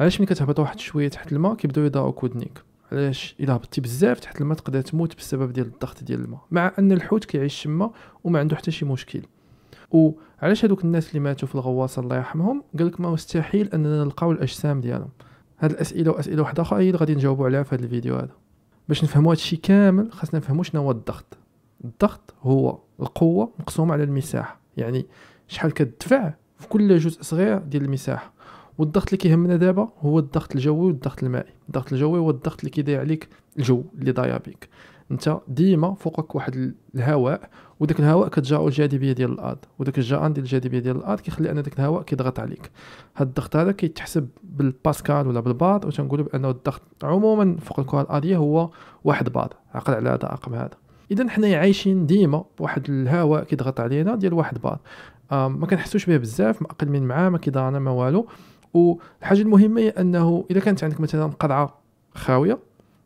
علاش ملي كتهبط واحد شويه تحت الماء كيبداو يضاو كودنيك علاش الا هبطتي بزاف تحت الماء تقدر تموت بسبب ديال الضغط ديال الماء مع ان الحوت كيعيش تما وما عنده حتى شي مشكل وعلاش هذوك الناس اللي ماتوا في الغواصه الله يرحمهم قال لك ما مستحيل اننا نلقاو الاجسام ديالهم هاد الاسئله واسئله واحده اخرى هي اللي غادي نجاوبوا عليها في هذا الفيديو هذا باش نفهموا الشيء كامل خاصنا نفهموا شنو هو الضغط الضغط هو القوه مقسومه على المساحه يعني شحال كتدفع في كل جزء صغير ديال المساحه والضغط اللي كيهمنا دابا هو الضغط الجوي والضغط المائي الضغط الجوي هو الضغط اللي كيضيع عليك الجو اللي ضايع بك انت ديما فوقك واحد الهواء وداك الهواء كتجاو الجاذبيه ديال الارض وداك الجاء ديال الجاذبيه ديال الارض كيخلي ان داك الهواء كيضغط عليك هاد الضغط هذا كيتحسب بالباسكال ولا بالبار وتنقولوا بانه الضغط عموما فوق الكره الارضيه هو واحد بار عقل على هذا الرقم هذا اذا حنا عايشين ديما بواحد الهواء كيضغط علينا ديال واحد بار آه، ما كنحسوش به بزاف ما اقل من معاه ما كيضرنا ما والو والحاجه المهمه هي انه اذا كانت عندك مثلا قطعه خاويه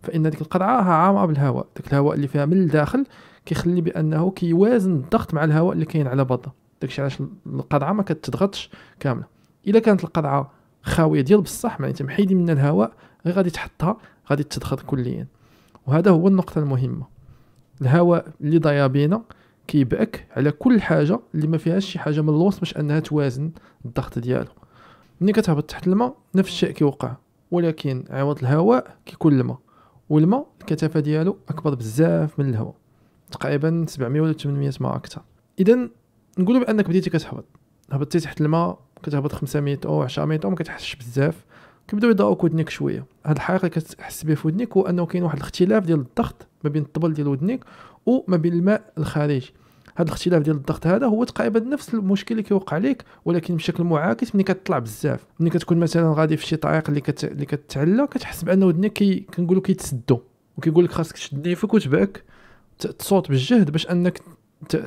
فان ديك القطعه عامره بالهواء داك الهواء اللي فيها من الداخل كيخلي بانه كيوازن الضغط مع الهواء اللي كاين على بطا داكشي علاش القطعه ما كتضغطش كامله اذا كانت القطعه خاويه ديال بصح معناتها محيدي منها الهواء غير غادي تحطها غادي تضغط كليا وهذا هو النقطه المهمه الهواء اللي ضايع بينا كيبعك على كل حاجه اللي ما فيهاش شي حاجه من الوسط باش انها توازن الضغط ديالو ملي كتهبط تحت الماء نفس الشيء كيوقع ولكن عوض الهواء كيكون الماء والماء الكثافه ديالو اكبر بزاف من الهواء تقريبا 700 ولا 800 ما اكثر اذا نقولوا بانك بديتي كتهبط هبطتي تحت الماء كتهبط 500 او 10 او ما كتحسش بزاف كيبداو يضاوك ودنيك شويه هاد الحقيقه اللي كتحس بها في ودنيك هو انه كاين واحد الاختلاف ديال الضغط ما بين الطبل ديال ودنيك وما بين الماء الخارجي هذا الاختلاف ديال الضغط هذا هو تقريبا نفس المشكل اللي كيوقع لك ولكن بشكل معاكس ملي كتطلع بزاف ملي كتكون مثلا غادي في شي طريق اللي كت... اللي كتعلى كتحس بان ودنك كي... كنقولوا كيتسدوا وكيقول لك خاصك تشد نيفك وتبعك تصوت بالجهد باش انك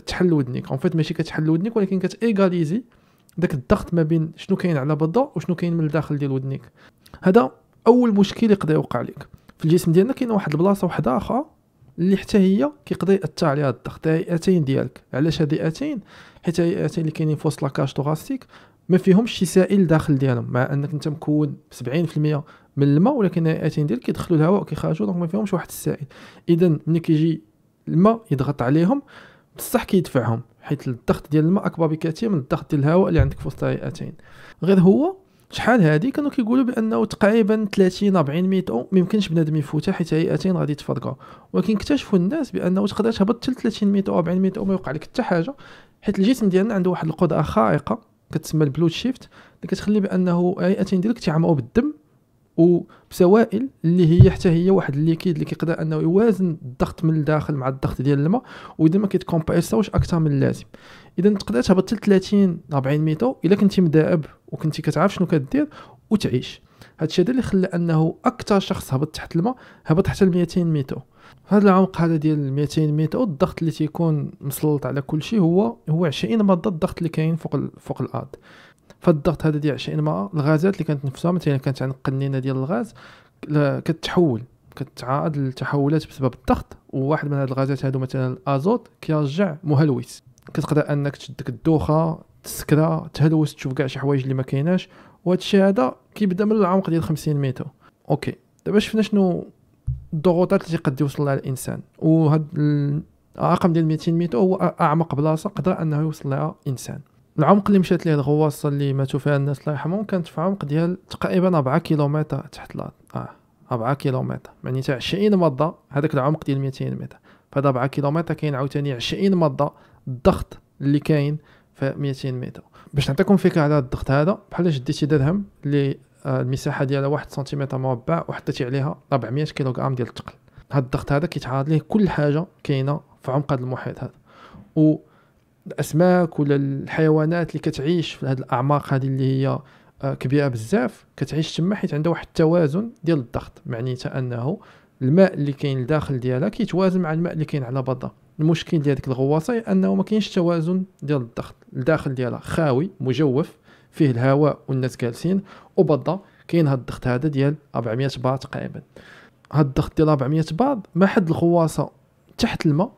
تحل ودنك اون فيت ماشي كتحل ودنك ولكن كتايغاليزي داك الضغط ما بين شنو كاين على بدا وشنو كاين من الداخل ديال ودنك هذا اول مشكل يقدر يوقع لك في الجسم ديالنا كاين واحد البلاصه واحده اخرى اللي حتى هي كيقدر ياثر عليها الضغط هيئتين ديالك علاش هاد حيت هيئتين اللي كاينين في وسط لاكاج توغاسيك ما فيهمش شي سائل داخل ديالهم مع انك انت مكون ب 70% من الماء ولكن هيئتين ديالك كيدخلوا الهواء وكيخرجوا دونك ما فيهمش واحد السائل اذا ملي كيجي الماء يضغط عليهم بصح كيدفعهم حيت الضغط ديال الماء اكبر بكثير من الضغط ديال الهواء اللي عندك في وسط الهيئتين غير هو شحال هادي كانوا كيقولوا بانه تقريبا 30 40 ميتو ما يمكنش بنادم يفوتها حيت هيئتين غادي تفرقوا ولكن اكتشفوا الناس بانه تقدر تهبط حتى 30 ميتو 40 ميتو ما يوقع لك حتى حاجه حيت الجسم ديالنا عنده واحد القدره خارقه كتسمى البلوت شيفت اللي كتخلي بانه هيئتين ديالك تعمقوا بالدم وبسوائل اللي هي حتى هي واحد الليكيد اللي كيقدر انه يوازن الضغط من الداخل مع الضغط ديال الماء واذا ما كيتكومبيساوش اكثر من اللازم اذا تقدر تهبط حتى 30 40 متر الا كنتي مداعب وكنتي كتعرف شنو كدير وتعيش هادشي الشيء اللي خلى انه اكثر شخص هبط تحت الماء هبط حتى ل 200 متر هذا العمق هذا ديال 200 متر الضغط اللي تيكون مسلط على كل شيء هو هو 20 مضاد الضغط اللي كاين فوق فوق الارض فالضغط هذا ديال شيء ما الغازات اللي كانت نفسها مثلا كانت عند قنينه ديال الغاز كتحول كتعاد التحولات بسبب الضغط وواحد من هاد الغازات هادو مثلا الازوت كيرجع مهلوس كتقدر انك تشدك الدوخه تسكرى تهلوس تشوف كاع شي حوايج اللي ما كايناش وهذا الشيء هذا كيبدا من العمق ديال 50 متر اوكي دابا شفنا شنو الضغوطات اللي قد يوصل لها الانسان وهاد الرقم ديال 200 متر هو اعمق بلاصه قدر انه يوصل لها انسان العمق اللي مشات ليه الغواصه اللي ماتوا فيها الناس الله يرحمهم كانت في عمق ديال تقريبا 4 كيلومتر تحت الارض اه 4 كيلومتر يعني تاع 20 مده هذاك العمق ديال 200 متر فهاد 4 كيلومتر كاين عاوتاني 20 مده الضغط اللي كاين في 200 متر باش نعطيكم فكره على الضغط هذا بحال شديتي درهم اللي آه، المساحه ديالها 1 سنتيمتر مربع وحطيتي عليها 400 كيلوغرام ديال الثقل هاد الضغط هذا كيتعرض ليه كل حاجه كاينه في عمق هذا المحيط هذا الاسماك ولا الحيوانات اللي كتعيش في هذه الاعماق هذه اللي هي آه، كبيره بزاف كتعيش تما حيت عندها واحد التوازن ديال الضغط معنيتها انه الماء اللي كاين لداخل ديالها كيتوازن مع الماء اللي كاين على برا المشكل ديال ديك الغواصه هي انه ما كاينش توازن ديال الضغط الداخل ديالها خاوي مجوف فيه الهواء والناس جالسين وبرا كاين هاد الضغط هذا ديال 400 بار تقريبا هاد الضغط ديال 400 بار ما حد الغواصه تحت الماء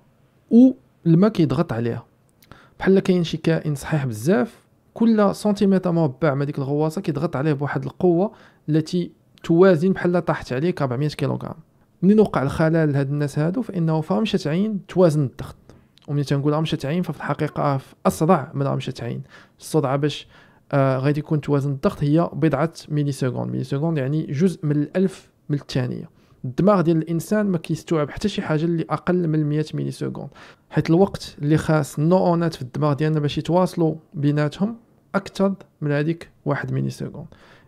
والماء كيضغط عليها بحال كاين شي كائن صحيح بزاف كل سنتيمتر مربع من هذيك الغواصه كيضغط عليه بواحد القوه التي توازن بحال طاحت عليك 400 كيلوغرام منين وقع الخلل لهاد الناس هادو فانه فهم عين توازن الضغط ومني تنقول مشات عين ففي الحقيقه في اسرع من مشات عين الصدعه باش آه غادي يكون توازن الضغط هي بضعه ملي سكوند ملي سكوند يعني جزء من الالف من الثانيه الدماغ ديال الانسان ما كيستوعب حتى شي حاجه اللي اقل من 100 ملي سكوند حيت الوقت اللي خاص النورونات في الدماغ ديالنا باش يتواصلوا بيناتهم اكثر من هذيك واحد ملي سكوند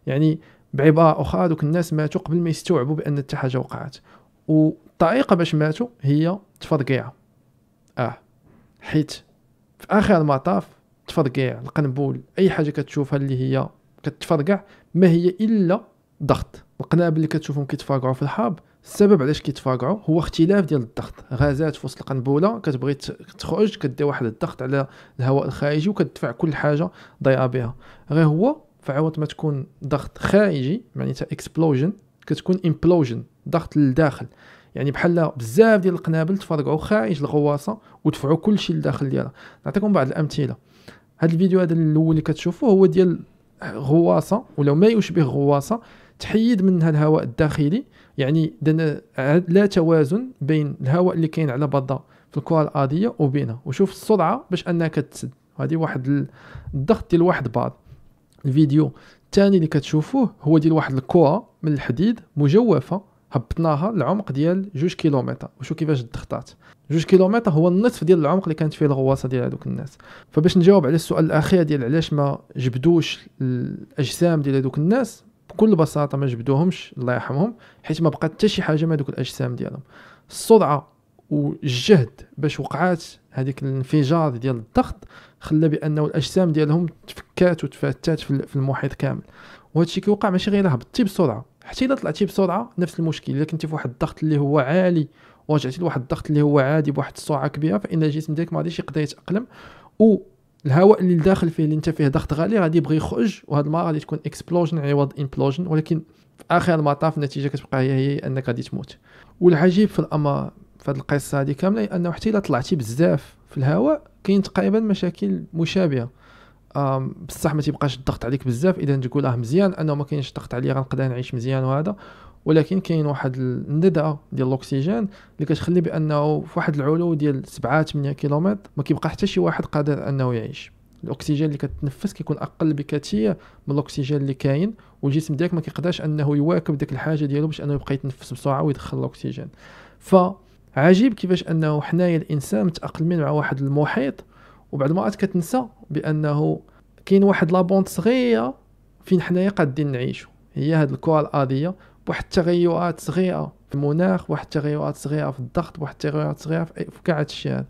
يعني بعباره اخرى دوك الناس ماتوا قبل ما يستوعبوا بان حتى حاجه وقعت والطريقه باش ماتوا هي تفرقيع اه حيت في اخر المطاف تفرقيع القنبول اي حاجه كتشوفها اللي هي كتفرقع ما هي الا ضغط القنابل اللي كتشوفهم كيتفاقعوا في الحرب السبب علاش كيتفاقعوا هو اختلاف ديال الضغط غازات في وسط القنبله كتبغي تخرج كدي واحد الضغط على الهواء الخارجي وكتدفع كل حاجه ضايعه بها غير هو فعوض ما تكون ضغط خارجي معناتها اكسبلوجن كتكون امبلوجن ضغط للداخل يعني بحال بزاف ديال القنابل تفرقعوا خارج الغواصه ودفعوا كلشي للداخل ديالها نعطيكم بعض الامثله هذا الفيديو هذا الاول اللي كتشوفوه هو ديال غواصه ولو ما يشبه غواصه تحيد منها الهواء الداخلي يعني لا توازن بين الهواء اللي كاين على بضة في الكره الارضيه وبينها وشوف السرعه باش انك تسد هذه واحد الضغط ديال واحد بعض الفيديو الثاني اللي كتشوفوه هو ديال واحد الكره من الحديد مجوفه هبطناها العمق ديال جوج كيلومتر وشو كيفاش الضغطات جوج كيلومتر هو النصف ديال العمق اللي كانت فيه الغواصه ديال هذوك الناس فباش نجاوب على السؤال الاخير ديال علاش ما جبدوش الاجسام ديال هذوك الناس بكل بساطه ما جبدوهمش الله يرحمهم حيت ما بقى حتى شي حاجه من هذوك الاجسام ديالهم الصدعه والجهد باش وقعات هذيك الانفجار ديال الضغط خلى بانه الاجسام ديالهم تفكات وتفتات في المحيط كامل وهذا الشيء كيوقع ماشي غير هبطتي بسرعه حتى الا طلعتي طيب بسرعه نفس المشكل الا كنتي في واحد الضغط اللي هو عالي ورجعتي لواحد الضغط اللي هو عادي بواحد السرعه كبيره فان الجسم ديالك ما غاديش يقدر يتاقلم و الهواء اللي داخل فيه اللي انت فيه ضغط غالي غادي يبغي يخرج وهاد المره غادي تكون اكسبلوجن عوض امبلوجن ولكن في اخر المطاف النتيجه كتبقى هي هي انك غادي تموت والعجيب في الامر في هذه القصه هذه كامله انه حتى الا طلعتي بزاف في الهواء كاين تقريبا مشاكل مشابهه بصح ما تيبقاش الضغط عليك بزاف اذا تقول اه مزيان انه ما كاينش الضغط عليا غنقدر نعيش مزيان وهذا ولكن كاين واحد الندعه ديال الاكسجين اللي كتخلي بانه في واحد العلو ديال 7 8 كيلومتر ما كيبقى حتى شي واحد قادر انه يعيش الاكسجين اللي كتنفس كيكون اقل بكثير من الاكسجين اللي كاين والجسم ديالك ما كيقدرش انه يواكب ديك الحاجه ديالو باش انه يبقى يتنفس بسرعه ويدخل الاكسجين فعجيب كيفاش انه حنايا الانسان متاقلمين مع واحد المحيط وبعض المرات كتنسى بانه كاين واحد لابونت صغيره فين حنايا قادين نعيشو هي هاد الكره الارضيه واحد التغيرات صغيره في المناخ واحد التغيرات صغيره في الضغط واحد التغيرات صغيره في كاع هادشي هذا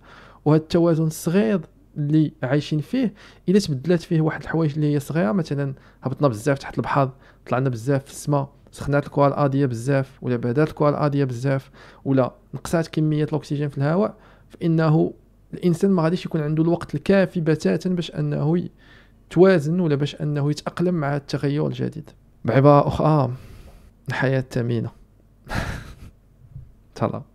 وهذا التوازن الصغير اللي عايشين فيه الا تبدلات فيه واحد الحوايج اللي هي صغيره مثلا هبطنا بزاف تحت البحر طلعنا بزاف في السماء سخنات الكره الارضيه بزاف ولا بعدات الكره الارضيه بزاف ولا نقصات كميه الاكسجين في الهواء فانه الانسان ما غاديش يكون عنده الوقت الكافي بتاتا باش انه يتوازن ولا باش انه يتاقلم مع التغير الجديد بعباره اخرى الحياة ثمينة تلا